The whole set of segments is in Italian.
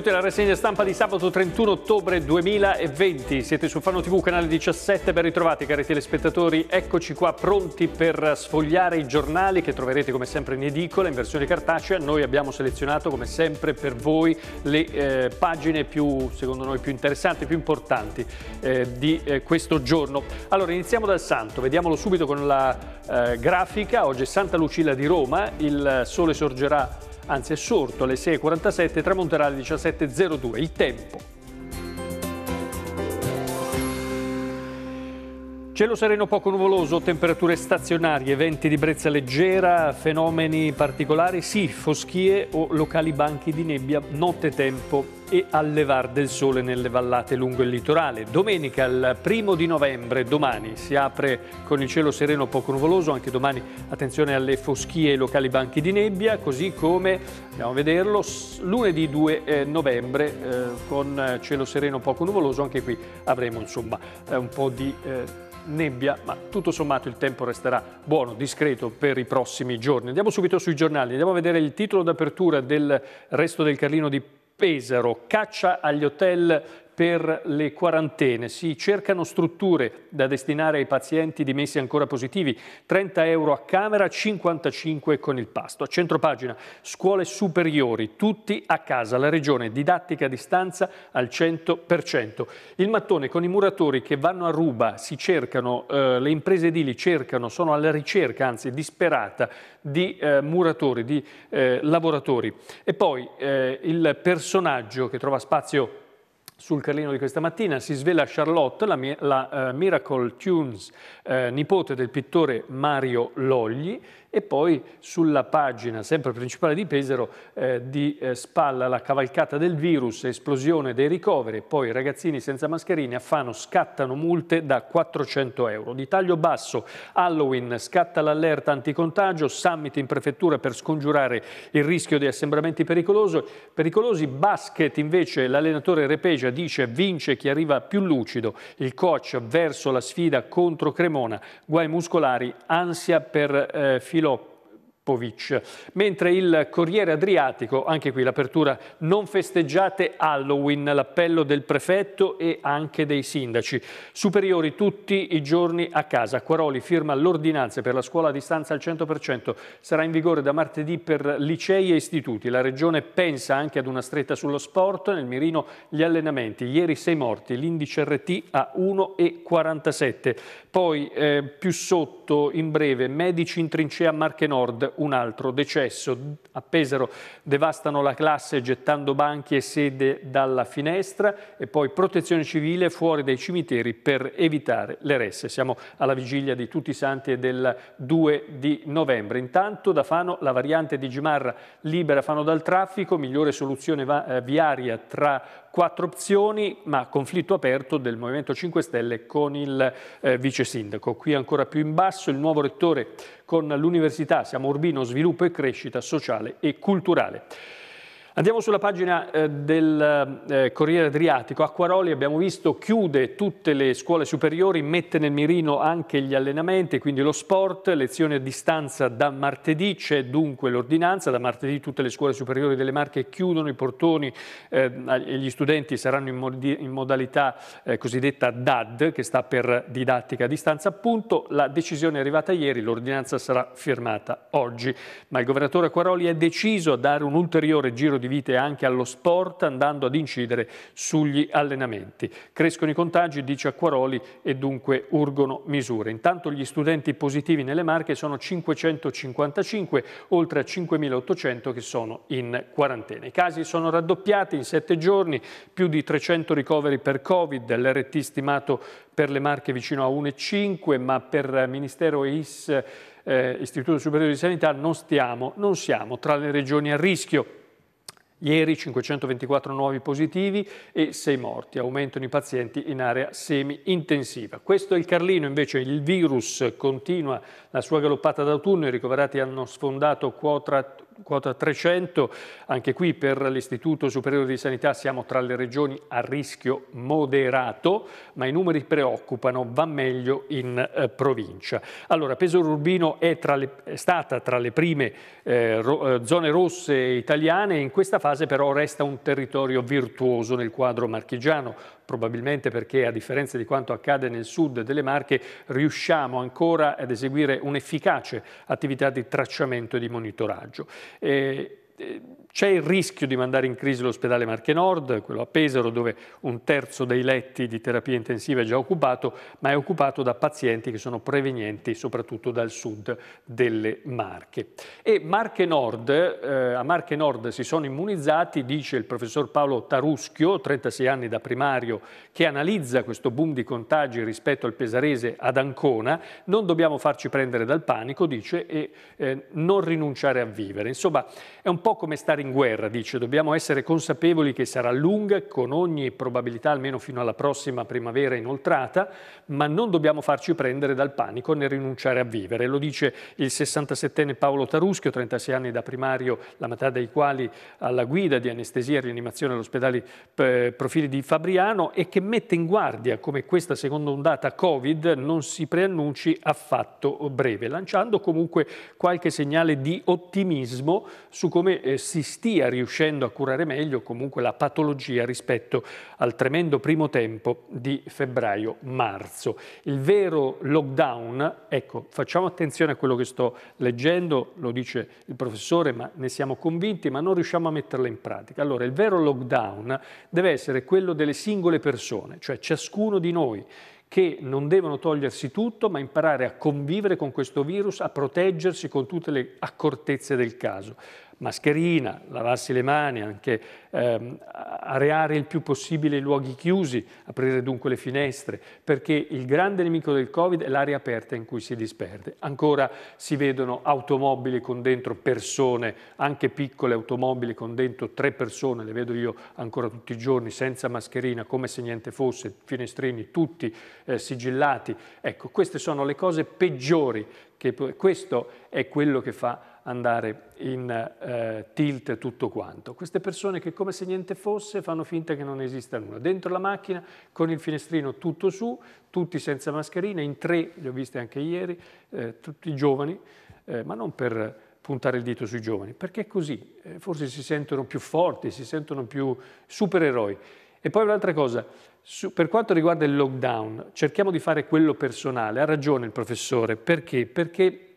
benvenuti alla rassegna stampa di sabato 31 ottobre 2020. Siete su Fano TV, canale 17, ben ritrovati cari telespettatori. Eccoci qua pronti per sfogliare i giornali che troverete come sempre in edicola, in versione cartacea. Noi abbiamo selezionato come sempre per voi le eh, pagine più, secondo noi, più interessanti, più importanti eh, di eh, questo giorno. Allora, iniziamo dal santo, vediamolo subito con la eh, grafica. Oggi è Santa Lucia di Roma, il sole sorgerà anzi è sorto alle 6.47 e tramonterà alle 17.02. Il tempo. Cielo sereno poco nuvoloso, temperature stazionarie, venti di brezza leggera, fenomeni particolari, sì, foschie o locali banchi di nebbia nottetempo e al levar del sole nelle vallate lungo il litorale. Domenica, il primo di novembre, domani, si apre con il cielo sereno poco nuvoloso, anche domani attenzione alle foschie e locali banchi di nebbia, così come, andiamo a vederlo, lunedì 2 eh, novembre eh, con cielo sereno poco nuvoloso, anche qui avremo insomma eh, un po' di... Eh, nebbia, ma tutto sommato il tempo resterà buono, discreto per i prossimi giorni. Andiamo subito sui giornali, andiamo a vedere il titolo d'apertura del resto del Carlino di Pesaro, caccia agli hotel per le quarantene. Si cercano strutture da destinare ai pazienti dimessi ancora positivi, 30 euro a camera, 55 con il pasto. A centro pagina, scuole superiori, tutti a casa, la regione didattica a distanza al 100%. Il mattone con i muratori che vanno a ruba, si cercano, eh, le imprese edili cercano, sono alla ricerca, anzi disperata, di eh, muratori, di eh, lavoratori. E poi eh, il personaggio che trova spazio sul Carlino di questa mattina si svela Charlotte, la, la uh, Miracle Tunes, uh, nipote del pittore Mario Logli, e poi sulla pagina, sempre principale di Pesaro, eh, di eh, spalla la cavalcata del virus, esplosione dei ricoveri, poi ragazzini senza mascherine a Fano scattano multe da 400 euro. Di taglio basso, Halloween scatta l'allerta anticontagio, summit in prefettura per scongiurare il rischio di assembramenti pericolosi, basket invece l'allenatore Repegia dice vince chi arriva più lucido, il coach verso la sfida contro Cremona, guai muscolari, ansia per eh, Kilo. Mentre il Corriere Adriatico, anche qui l'apertura, non festeggiate Halloween, l'appello del prefetto e anche dei sindaci. Superiori tutti i giorni a casa. Quaroli firma l'ordinanza per la scuola a distanza al 100%. Sarà in vigore da martedì per licei e istituti. La regione pensa anche ad una stretta sullo sport. Nel mirino gli allenamenti. Ieri sei morti, l'indice RT a 1,47. Poi eh, più sotto, in breve, medici in trincea Marche Nord un altro decesso. A Pesaro devastano la classe gettando banchi e sede dalla finestra e poi protezione civile fuori dai cimiteri per evitare le resse. Siamo alla vigilia di Tutti i Santi e del 2 di novembre. Intanto da Fano la variante di Gimarra libera Fano dal traffico, migliore soluzione eh, viaria tra quattro opzioni, ma conflitto aperto del Movimento 5 Stelle con il eh, vice sindaco. Qui ancora più in basso il nuovo rettore con l'università, siamo Urbino, sviluppo e crescita sociale e culturale. Andiamo sulla pagina eh, del eh, Corriere Adriatico. Acquaroli, abbiamo visto, chiude tutte le scuole superiori, mette nel mirino anche gli allenamenti, quindi lo sport, lezioni a distanza da martedì, c'è dunque l'ordinanza, da martedì tutte le scuole superiori delle Marche chiudono i portoni eh, e gli studenti saranno in, mod in modalità eh, cosiddetta DAD, che sta per didattica a distanza appunto. La decisione è arrivata ieri, l'ordinanza sarà firmata oggi, ma il governatore Acquaroli è deciso a dare un ulteriore giro di di vite anche allo sport andando ad incidere sugli allenamenti. Crescono i contagi, dice Acquaroli, e dunque urgono misure. Intanto gli studenti positivi nelle Marche sono 555, oltre a 5.800 che sono in quarantena. I casi sono raddoppiati in sette giorni, più di 300 ricoveri per Covid, l'RT stimato per le Marche vicino a 1,5, ma per Ministero e eh, Istituto Superiore di Sanità, non, stiamo, non siamo tra le regioni a rischio. Ieri 524 nuovi positivi e 6 morti. Aumentano i pazienti in area semi-intensiva. Questo è il Carlino, invece il virus continua la sua galoppata d'autunno i ricoverati hanno sfondato quota, quota 300. Anche qui per l'Istituto Superiore di Sanità siamo tra le regioni a rischio moderato, ma i numeri preoccupano, va meglio in eh, provincia. Allora, Pesaro Urbino è, tra le, è stata tra le prime eh, ro, eh, zone rosse italiane, in questa fase però resta un territorio virtuoso nel quadro marchigiano probabilmente perché a differenza di quanto accade nel sud delle Marche riusciamo ancora ad eseguire un'efficace attività di tracciamento e di monitoraggio. Eh, c'è il rischio di mandare in crisi l'ospedale Marche Nord, quello a Pesaro, dove un terzo dei letti di terapia intensiva è già occupato, ma è occupato da pazienti che sono provenienti soprattutto dal sud delle Marche. E Marche Nord, eh, a Marche Nord si sono immunizzati, dice il professor Paolo Taruschio, 36 anni da primario, che analizza questo boom di contagi rispetto al pesarese ad Ancona. Non dobbiamo farci prendere dal panico, dice, e eh, non rinunciare a vivere. Insomma, è un po' po' come stare in guerra, dice, dobbiamo essere consapevoli che sarà lunga, con ogni probabilità almeno fino alla prossima primavera inoltrata, ma non dobbiamo farci prendere dal panico né rinunciare a vivere. Lo dice il 67enne Paolo Taruschio, 36 anni da primario, la metà dei quali alla guida di anestesia e rianimazione all'ospedale eh, Profili di Fabriano e che mette in guardia come questa seconda ondata Covid non si preannunci affatto breve, lanciando comunque qualche segnale di ottimismo su come eh, si stia riuscendo a curare meglio comunque la patologia rispetto al tremendo primo tempo di febbraio-marzo. Il vero lockdown, ecco, facciamo attenzione a quello che sto leggendo, lo dice il professore, ma ne siamo convinti, ma non riusciamo a metterla in pratica. Allora, il vero lockdown deve essere quello delle singole persone, cioè ciascuno di noi che non devono togliersi tutto, ma imparare a convivere con questo virus, a proteggersi con tutte le accortezze del caso mascherina, lavarsi le mani, anche ehm, areare il più possibile i luoghi chiusi, aprire dunque le finestre, perché il grande nemico del Covid è l'aria aperta in cui si disperde. Ancora si vedono automobili con dentro persone, anche piccole automobili con dentro tre persone, le vedo io ancora tutti i giorni, senza mascherina, come se niente fosse, finestrini tutti eh, sigillati. Ecco, queste sono le cose peggiori, che, questo è quello che fa andare in eh, tilt tutto quanto. Queste persone che come se niente fosse fanno finta che non esista nulla. Dentro la macchina con il finestrino tutto su, tutti senza mascherina, in tre, le ho viste anche ieri, eh, tutti giovani, eh, ma non per puntare il dito sui giovani, perché è così, eh, forse si sentono più forti, si sentono più supereroi. E poi un'altra cosa, su, per quanto riguarda il lockdown, cerchiamo di fare quello personale, ha ragione il professore, perché? Perché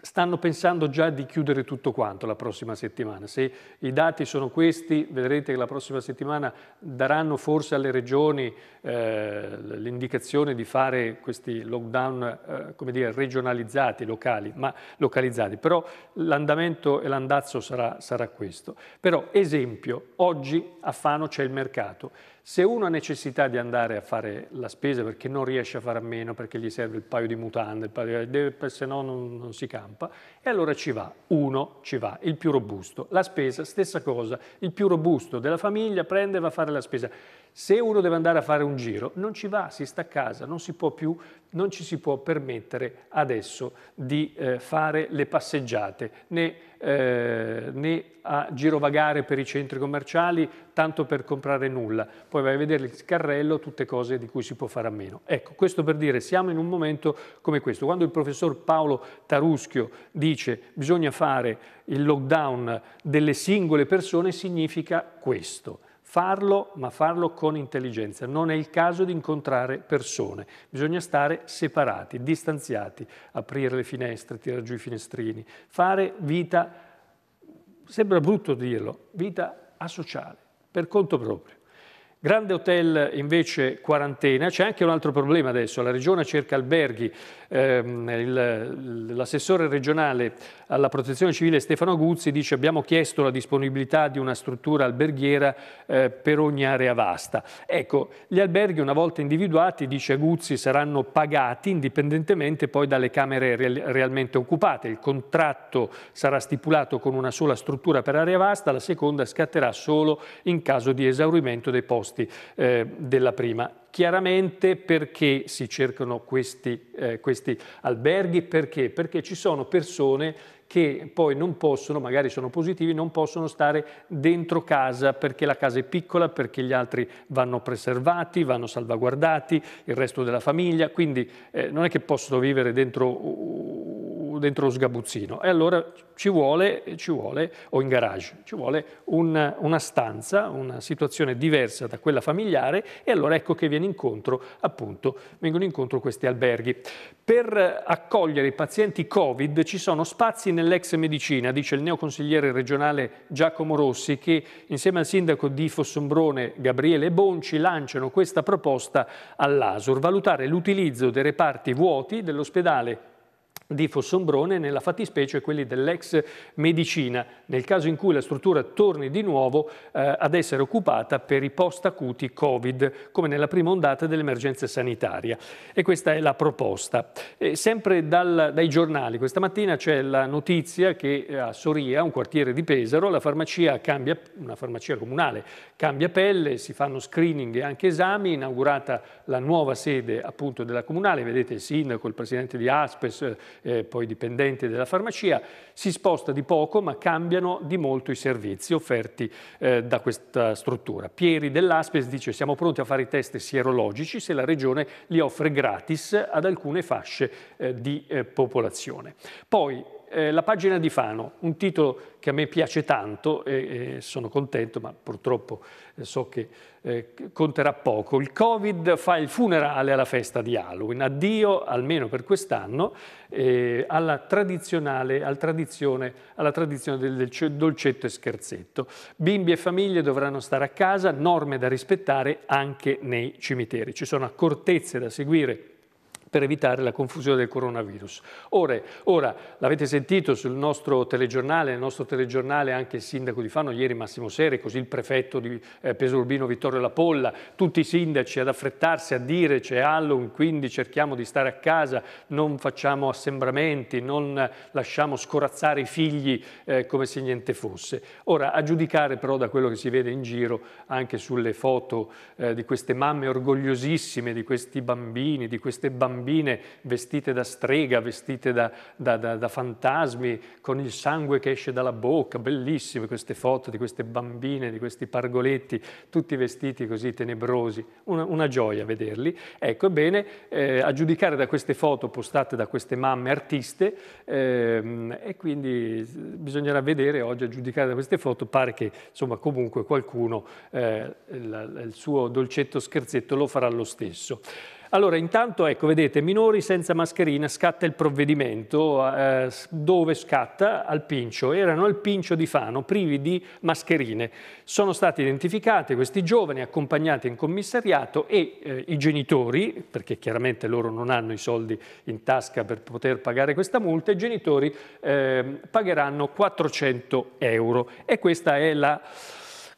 stanno pensando già di chiudere tutto quanto la prossima settimana. Se i dati sono questi, vedrete che la prossima settimana daranno forse alle regioni eh, l'indicazione di fare questi lockdown eh, dire, regionalizzati, locali, ma localizzati. Però l'andamento e l'andazzo sarà, sarà questo. Però esempio, oggi a Fano c'è il mercato. Se uno ha necessità di andare a fare la spesa perché non riesce a fare a meno, perché gli serve il paio di mutande, il paio di... se no non, non, si campa, e allora ci va, uno ci va, il più robusto. La spesa, stessa cosa, il più robusto della famiglia prende e va a fare la spesa. Se uno deve andare a fare un giro, non ci va, si sta a casa, non, si può più, non ci si può permettere adesso di eh, fare le passeggiate, né, eh, né, a girovagare per i centri commerciali, tanto per comprare nulla. Poi vai a vedere il carrello, tutte cose di cui si può fare a meno. Ecco, questo per dire, siamo in un momento come questo. Quando il professor Paolo Taruschio dice bisogna fare il lockdown delle singole persone, significa questo Farlo, ma farlo con intelligenza. Non è il caso di incontrare persone. Bisogna stare separati, distanziati, aprire le finestre, tirare giù i finestrini, fare vita, sembra brutto dirlo, vita asociale, per conto proprio. Grande Hotel invece quarantena, c'è anche un altro problema adesso, la regione cerca alberghi, ehm, l'assessore regionale alla protezione civile Stefano Guzzi dice abbiamo chiesto la disponibilità di una struttura alberghiera eh, per ogni area vasta. Ecco, gli alberghi una volta individuati, dice Guzzi, saranno pagati indipendentemente poi dalle camere realmente occupate, il contratto sarà stipulato con una sola struttura per area vasta, la seconda scatterà solo in caso di esaurimento dei posti posti eh, della prima. Chiaramente perché si cercano questi, eh, questi alberghi? Perché? Perché ci sono persone che poi non possono, magari sono positivi, non possono stare dentro casa perché la casa è piccola, perché gli altri vanno preservati, vanno salvaguardati, il resto della famiglia, quindi eh, non è che possono vivere dentro dentro lo sgabuzzino. E allora ci vuole, ci vuole o in garage, ci vuole un, una stanza, una situazione diversa da quella familiare e allora ecco che viene incontro, appunto, vengono incontro questi alberghi. Per accogliere i pazienti Covid ci sono spazi nell'ex medicina, dice il neoconsigliere regionale Giacomo Rossi, che insieme al sindaco di Fossombrone Gabriele Bonci lanciano questa proposta all'ASUR, valutare l'utilizzo dei reparti vuoti dell'ospedale di Fossombrone nella fattispecie quelli dell'ex medicina, nel caso in cui la struttura torni di nuovo eh, ad essere occupata per i post-acuti Covid, come nella prima ondata dell'emergenza sanitaria. E questa è la proposta. E sempre dal, dai giornali, questa mattina c'è la notizia che eh, a Soria, un quartiere di Pesaro, la farmacia cambia, una farmacia comunale cambia pelle, si fanno screening e anche esami, inaugurata la nuova sede appunto della comunale, vedete il sindaco, il presidente di Aspes, eh, poi dipendenti della farmacia, si sposta di poco ma cambiano di molto i servizi offerti eh, da questa struttura. Pieri dell'Aspes dice siamo pronti a fare i test sierologici se la Regione li offre gratis ad alcune fasce eh, di eh, popolazione. Poi eh, la pagina di Fano, un titolo che a me piace tanto e, e sono contento, ma purtroppo eh, so che eh, conterà poco. Il Covid fa il funerale alla festa di Halloween, addio, almeno per quest'anno, eh, alla, tradizionale, alla tradizione, alla tradizione del dolcetto e scherzetto. Bimbi e famiglie dovranno stare a casa, norme da rispettare anche nei cimiteri. Ci sono accortezze da seguire per evitare la confusione del coronavirus. Ora, ora l'avete sentito sul nostro telegiornale, nel nostro telegiornale anche il sindaco di Fano, ieri Massimo Sere, così il prefetto di eh, Pesorbino Vittorio Lapolla, tutti i sindaci ad affrettarsi a dire c'è Halloween, quindi cerchiamo di stare a casa, non facciamo assembramenti, non lasciamo scorazzare i figli eh, come se niente fosse. Ora, a giudicare però da quello che si vede in giro, anche sulle foto eh, di queste mamme orgogliosissime, di questi bambini, di queste bambine, bambine vestite da strega, vestite da, da, da, da fantasmi, con il sangue che esce dalla bocca, bellissime queste foto di queste bambine, di questi pargoletti, tutti vestiti così tenebrosi, una, una gioia vederli. Ecco, ebbene, eh, a giudicare da queste foto postate da queste mamme artiste, eh, e quindi eh, bisognerà vedere oggi, a giudicare da queste foto, pare che insomma comunque qualcuno eh, il, il suo dolcetto scherzetto lo farà lo stesso. Allora, intanto, ecco, vedete, minori senza mascherina scatta il provvedimento eh, dove scatta al Pincio. Erano al Pincio di Fano, privi di mascherine. Sono stati identificati questi giovani, accompagnati in commissariato e eh, i genitori, perché chiaramente loro non hanno i soldi in tasca per poter pagare questa multa, i genitori eh, pagheranno 400 euro. E questa è la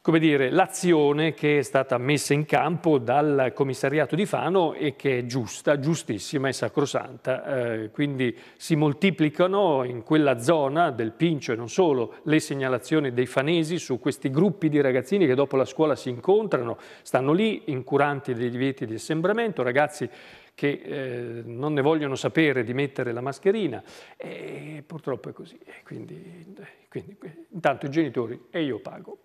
come dire, l'azione che è stata messa in campo dal commissariato di Fano e che è giusta, giustissima e sacrosanta. Eh, quindi si moltiplicano in quella zona del Pincio e non solo le segnalazioni dei fanesi su questi gruppi di ragazzini che dopo la scuola si incontrano, stanno lì incuranti dei divieti di assembramento, ragazzi che eh, non ne vogliono sapere di mettere la mascherina e purtroppo è così. Quindi, eh, quindi, eh, intanto i genitori e io pago.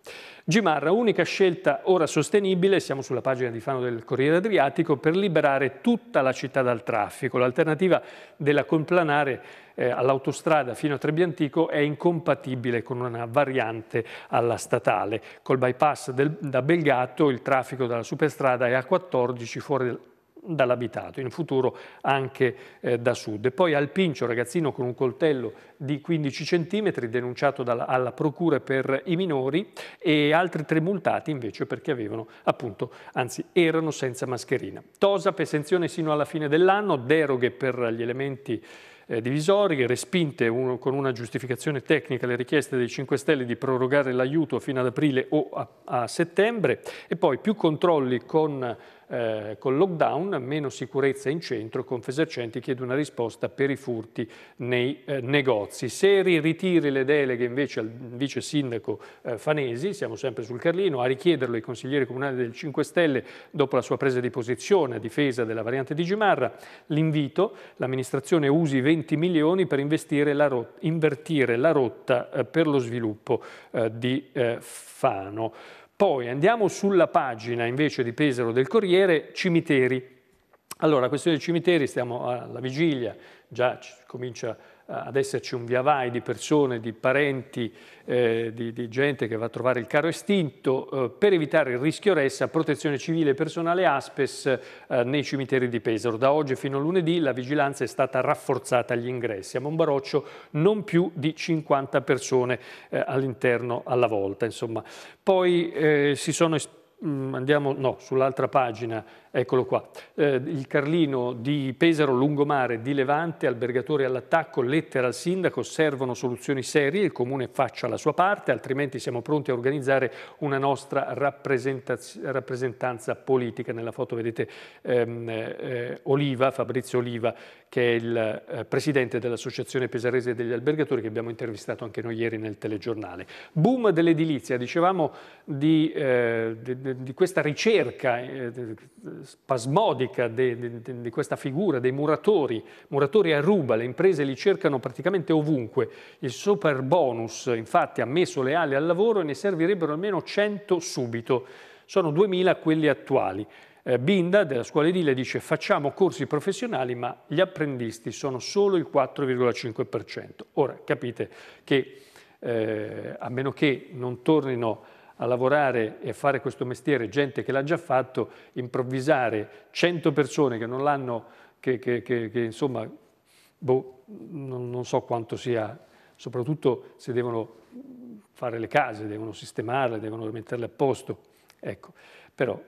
Gimarra, unica scelta ora sostenibile, siamo sulla pagina di Fano del Corriere Adriatico, per liberare tutta la città dal traffico. L'alternativa della complanare eh, all'autostrada fino a Trebbiantico è incompatibile con una variante alla statale. Col bypass del, da Belgato il traffico dalla superstrada è a 14 fuori dall'abitato, in futuro anche eh, da sud. E poi Alpincio, ragazzino con un coltello di 15 cm, denunciato dalla, alla procura per i minori e altri tre multati invece perché avevano appunto, anzi erano senza mascherina. Tosap, esenzione sino alla fine dell'anno, deroghe per gli elementi eh, divisori, respinte uno, con una giustificazione tecnica le richieste dei 5 Stelle di prorogare l'aiuto fino ad aprile o a, a settembre e poi più controlli con eh, col lockdown, meno sicurezza in centro, Confesercenti chiede una risposta per i furti nei eh, negozi. Seri ritiri le deleghe invece al vice sindaco eh, Fanesi, siamo sempre sul Carlino, a richiederlo ai consiglieri comunali del 5 Stelle dopo la sua presa di posizione a difesa della variante di Gimarra. L'invito, l'amministrazione usi 20 milioni per la invertire la rotta eh, per lo sviluppo eh, di eh, Fano. Poi andiamo sulla pagina invece di Pesaro del Corriere, cimiteri. Allora, la questione dei cimiteri, stiamo alla vigilia, già comincia eh, ad esserci un via vai di persone, di parenti, eh, di, di, gente che va a trovare il caro estinto, eh, per evitare il rischio ressa, protezione civile e personale Aspes eh, nei cimiteri di Pesaro. Da oggi fino a lunedì la vigilanza è stata rafforzata agli ingressi. A Monbaroccio non più di 50 persone eh, all'interno alla volta. Insomma. Poi eh, si sono... Mh, mm, andiamo no, sull'altra pagina Eccolo qua, eh, il Carlino di Pesaro, Lungomare, di Levante, albergatori all'attacco, lettera al sindaco, servono soluzioni serie, il comune faccia la sua parte, altrimenti siamo pronti a organizzare una nostra rappresentanza politica. Nella foto vedete ehm, eh, Oliva, Fabrizio Oliva, che è il eh, presidente dell'Associazione Pesarese degli Albergatori che abbiamo intervistato anche noi ieri nel telegiornale. Boom dell'edilizia, dicevamo di, eh, di, di, questa ricerca eh, spasmodica di questa figura dei muratori, muratori a ruba, le imprese li cercano praticamente ovunque. Il super bonus infatti ha messo le ali al lavoro e ne servirebbero almeno 100 subito, sono 2000 quelli attuali. Eh, Binda della scuola edile dice facciamo corsi professionali ma gli apprendisti sono solo il 4,5%. Ora capite che eh, a meno che non tornino a lavorare e a fare questo mestiere gente che l'ha già fatto, improvvisare 100 persone che non l'hanno, che, che, che, che, insomma, boh, non, non so quanto sia, soprattutto se devono fare le case, devono sistemarle, devono metterle a posto. Ecco, però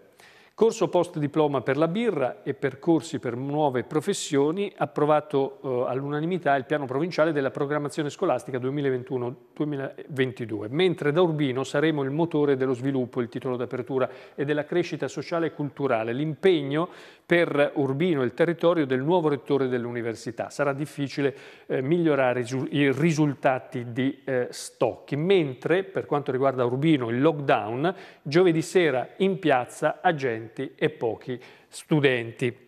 Corso post diploma per la birra e percorsi per nuove professioni, approvato eh, all'unanimità il piano provinciale della programmazione scolastica 2021-2022, mentre da Urbino saremo il motore dello sviluppo, il titolo d'apertura, e della crescita sociale e culturale. L'impegno per Urbino il territorio del nuovo rettore dell'università. Sarà difficile eh, migliorare i risultati di eh, Stocchi, mentre per quanto riguarda Urbino il lockdown, giovedì sera in piazza agenti e pochi studenti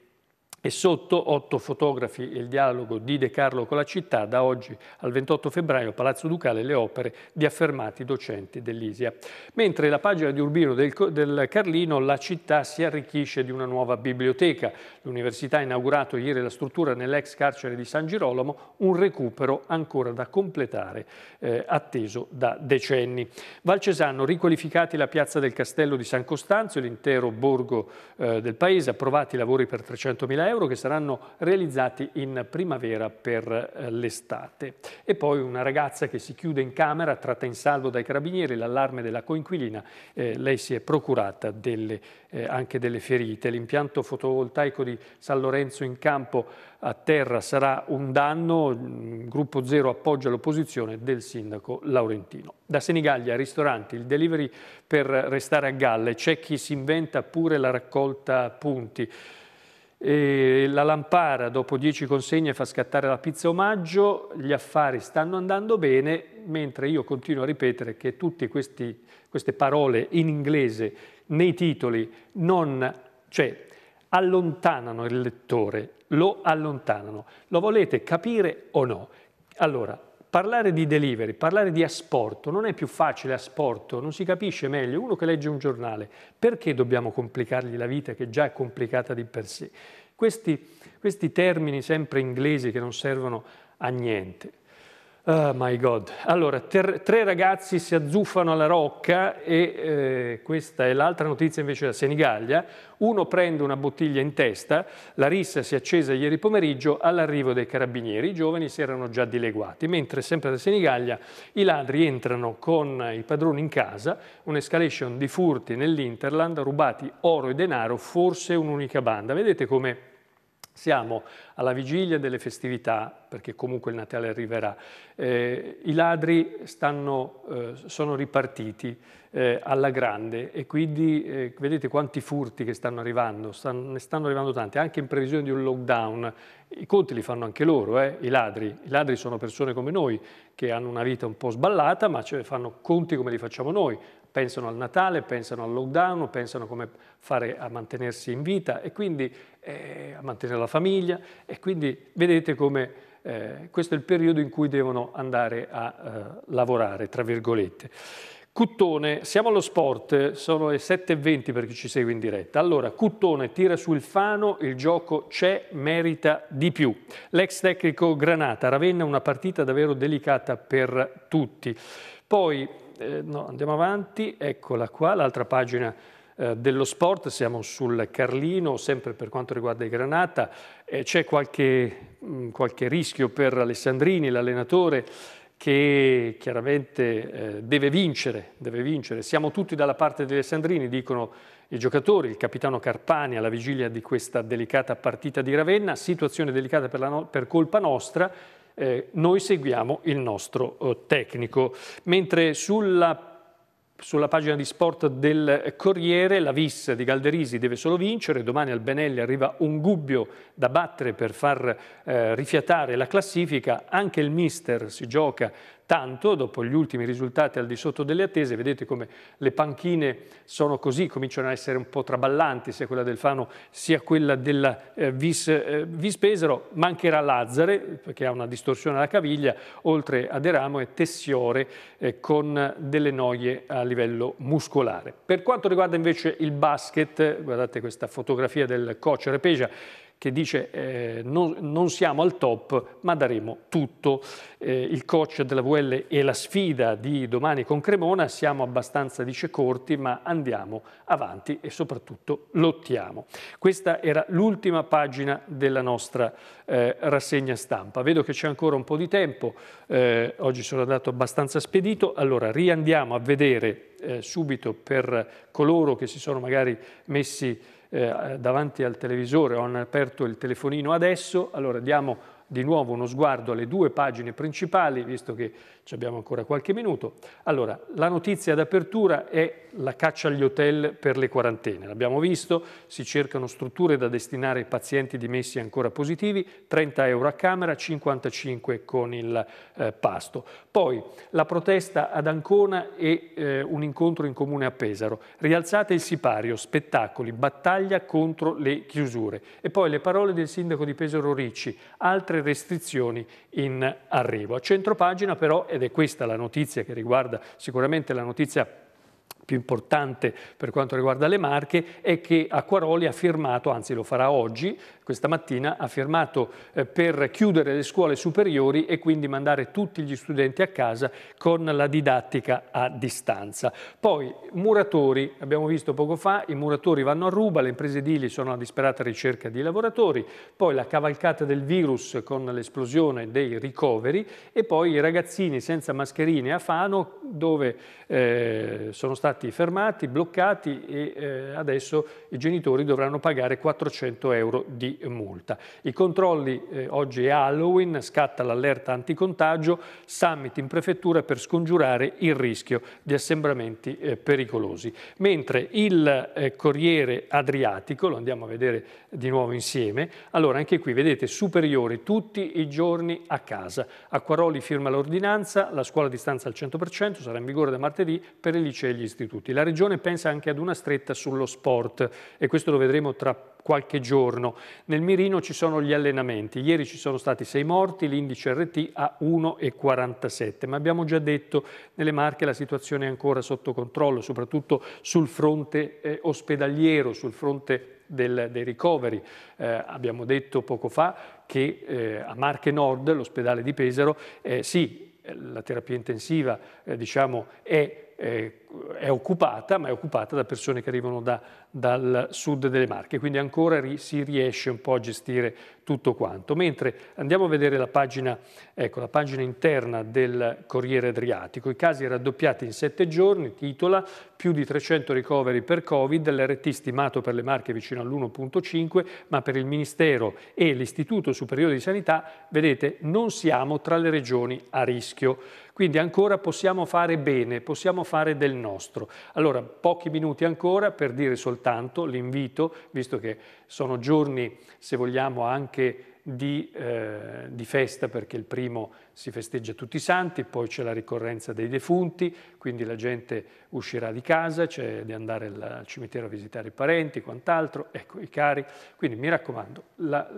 e sotto otto fotografi e il dialogo di De Carlo con la città, da oggi al 28 febbraio Palazzo Ducale le opere di affermati docenti dell'Isia. Mentre la pagina di Urbino del, del Carlino, la città si arricchisce di una nuova biblioteca. L'università ha inaugurato ieri la struttura nell'ex carcere di San Girolamo, un recupero ancora da completare, eh, atteso da decenni. Valcesano, riqualificati la piazza del Castello di San Costanzo e l'intero borgo eh, del paese, approvati i lavori per 300.000 euro, euro che saranno realizzati in primavera per eh, l'estate. E poi una ragazza che si chiude in camera, tratta in salvo dai carabinieri, l'allarme della coinquilina, eh, lei si è procurata delle, eh, anche delle ferite. L'impianto fotovoltaico di San Lorenzo in campo a terra sarà un danno, Gruppo Zero appoggia l'opposizione del sindaco Laurentino. Da Senigallia, ristoranti, il delivery per restare a galle, c'è chi si inventa pure la raccolta punti. E la Lampara dopo 10 consegne fa scattare la pizza omaggio, gli affari stanno andando bene, mentre io continuo a ripetere che tutte queste parole in inglese nei titoli non, cioè, allontanano il lettore, lo allontanano. Lo volete capire o no? Allora, Parlare di delivery, parlare di asporto, non è più facile asporto, non si capisce meglio. Uno che legge un giornale, perché dobbiamo complicargli la vita che già è complicata di per sé? Questi, questi termini sempre inglesi che non servono a niente. Oh my God. Allora, ter- tre ragazzi si azzuffano alla rocca e eh, questa è l'altra notizia invece da Senigallia. Uno prende una bottiglia in testa, la rissa si è accesa ieri pomeriggio all'arrivo dei carabinieri. I giovani si erano già dileguati, mentre sempre da Senigallia i ladri entrano con i padroni in casa, un'escalation di furti nell'Interland, rubati oro e denaro, forse un'unica banda. Vedete come siamo alla vigilia delle festività, perché comunque il Natale arriverà. Eh, I ladri stanno, eh, sono ripartiti eh, alla grande e quindi eh, vedete quanti furti che stanno arrivando, stanno, ne stanno arrivando tanti, anche in previsione di un lockdown. I conti li fanno anche loro, eh, i ladri. I ladri sono persone come noi che hanno una vita un po' sballata, ma ce fanno conti come li facciamo noi pensano al Natale, pensano al lockdown, pensano come fare a mantenersi in vita e quindi eh, a mantenere la famiglia e quindi vedete come eh, questo è il periodo in cui devono andare a eh, lavorare, tra virgolette. Cuttone, siamo allo sport, sono le 7.20 per chi ci segue in diretta. Allora, Cuttone tira sul fano, il gioco c'è, merita di più. L'ex tecnico Granata, Ravenna una partita davvero delicata per tutti. Poi eh, no, andiamo avanti, eccola qua, l'altra pagina eh, dello sport, siamo sul Carlino, sempre per quanto riguarda i Granata, eh, c'è qualche, mh, mm, qualche rischio per Alessandrini, l'allenatore, che chiaramente eh, deve vincere, deve vincere. Siamo tutti dalla parte di Alessandrini, dicono i giocatori, il capitano Carpani alla vigilia di questa delicata partita di Ravenna, situazione delicata per, no per colpa nostra, eh, noi seguiamo il nostro eh, tecnico. Mentre sulla sulla pagina di sport del Corriere, la vis di Galderisi deve solo vincere, domani al Benelli arriva un gubbio da battere per far eh, rifiatare la classifica, anche il mister si gioca tanto, dopo gli ultimi risultati al di sotto delle attese, vedete come le panchine sono così, cominciano a essere un po' traballanti, sia quella del Fano sia quella della eh, Vis, eh, Vispesero, mancherà Lazzare, che ha una distorsione alla caviglia, oltre a Deramo e Tessiore eh, con delle noie a livello muscolare. Per quanto riguarda invece il basket, guardate questa fotografia del coach Repeja, che dice eh, non, non, siamo al top ma daremo tutto. Eh, il coach della VL e la sfida di domani con Cremona, siamo abbastanza dice corti ma andiamo avanti e soprattutto lottiamo. Questa era l'ultima pagina della nostra eh, rassegna stampa. Vedo che c'è ancora un po' di tempo, eh, oggi sono andato abbastanza spedito, allora riandiamo a vedere eh, subito per coloro che si sono magari messi eh, davanti al televisore o hanno aperto il telefonino adesso, allora diamo di nuovo uno sguardo alle due pagine principali, visto che ci abbiamo ancora qualche minuto. Allora, la notizia d'apertura è la caccia agli hotel per le quarantene. L'abbiamo visto, si cercano strutture da destinare ai pazienti dimessi ancora positivi, 30 euro a camera, 55 con il eh, pasto. Poi la protesta ad Ancona e eh, un incontro in comune a Pesaro. Rialzate il sipario, spettacoli, battaglia contro le chiusure. E poi le parole del sindaco di Pesaro Ricci, altre altre restrizioni in arrivo. A centropagina però, ed è questa la notizia che riguarda sicuramente la notizia più importante per quanto riguarda le Marche è che Acquaroli ha firmato, anzi lo farà oggi, questa mattina, ha firmato eh, per chiudere le scuole superiori e quindi mandare tutti gli studenti a casa con la didattica a distanza. Poi muratori, abbiamo visto poco fa, i muratori vanno a ruba, le imprese edili sono a disperata ricerca di lavoratori, poi la cavalcata del virus con l'esplosione dei ricoveri e poi i ragazzini senza mascherine a Fano dove eh, sono stati stati fermati, bloccati e eh, adesso i genitori dovranno pagare 400 euro di multa. I controlli eh, oggi è Halloween, scatta l'allerta anticontagio, summit in prefettura per scongiurare il rischio di assembramenti eh, pericolosi. Mentre il eh, Corriere Adriatico, lo andiamo a vedere di nuovo insieme, allora anche qui vedete superiori tutti i giorni a casa. Acquaroli firma l'ordinanza, la scuola a distanza al 100% sarà in vigore da martedì per i licei e gli istituti tutti. La Regione pensa anche ad una stretta sullo sport e questo lo vedremo tra qualche giorno. Nel mirino ci sono gli allenamenti. Ieri ci sono stati sei morti, l'indice RT a 1,47. Ma abbiamo già detto, nelle Marche la situazione è ancora sotto controllo, soprattutto sul fronte eh, ospedaliero, sul fronte del, dei ricoveri. Eh, abbiamo detto poco fa che eh, a Marche Nord, l'ospedale di Pesaro, eh, sì, la terapia intensiva eh, diciamo, è eh, è occupata, ma è occupata da persone che arrivano da, dal sud delle Marche, quindi ancora ri, si riesce un po' a gestire tutto quanto. Mentre andiamo a vedere la pagina, ecco, la pagina interna del Corriere Adriatico, i casi raddoppiati in sette giorni, titola più di 300 ricoveri per Covid, l'RT stimato per le Marche vicino all'1.5, ma per il Ministero e l'Istituto Superiore di Sanità, vedete, non siamo tra le regioni a rischio. Quindi ancora possiamo fare bene, possiamo fare del nostro. Allora, pochi minuti ancora per dire soltanto l'invito, visto che sono giorni, se vogliamo, anche di, eh, di, festa, perché il primo si festeggia tutti i santi, poi c'è la ricorrenza dei defunti, quindi la gente uscirà di casa, c'è di andare al cimitero a visitare i parenti, quant'altro, ecco, i cari. Quindi mi raccomando, la,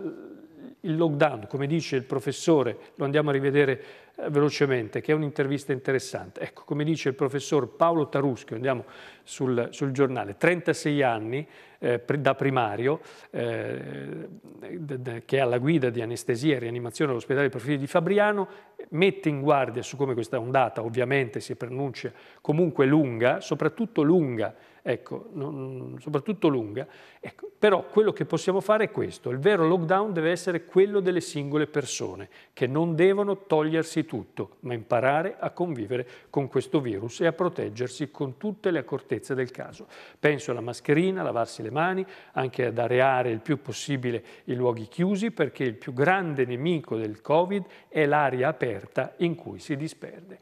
il lockdown, come dice il professore, lo andiamo a rivedere eh, velocemente, che è un'intervista interessante. Ecco, come dice il professor Paolo Taruschio, andiamo sul, sul giornale, 36 anni eh, da primario, eh, che è alla guida di anestesia e rianimazione all'ospedale Profili di Fabriano, mette in guardia su come questa ondata, ovviamente si pronuncia comunque lunga, soprattutto lunga, ecco, non, soprattutto lunga. Ecco, però quello che possiamo fare è questo, il vero lockdown deve essere quello delle singole persone, che non devono togliersi tutto, ma imparare a convivere con questo virus e a proteggersi con tutte le accortezze del caso. Penso alla mascherina, a lavarsi le mani, anche ad areare il più possibile i luoghi chiusi, perché il più grande nemico del Covid è l'aria aperta in cui si disperde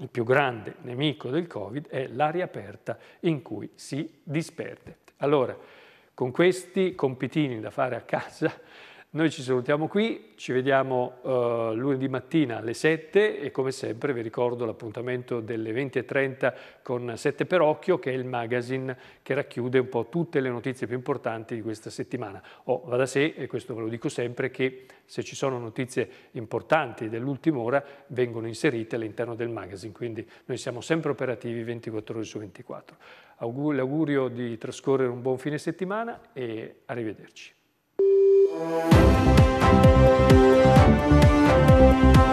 il più grande nemico del Covid è l'aria aperta in cui si disperde. Allora, con questi compitini da fare a casa, noi ci salutiamo qui, ci vediamo eh, lunedì mattina alle 7 e come sempre vi ricordo l'appuntamento delle 20.30 con 7 per occhio che è il magazine che racchiude un po' tutte le notizie più importanti di questa settimana. Oh, va da sé, e questo ve lo dico sempre, che se ci sono notizie importanti dell'ultima ora vengono inserite all'interno del magazine, quindi noi siamo sempre operativi 24 ore su 24. L'augurio di trascorrere un buon fine settimana e arrivederci. Thank you.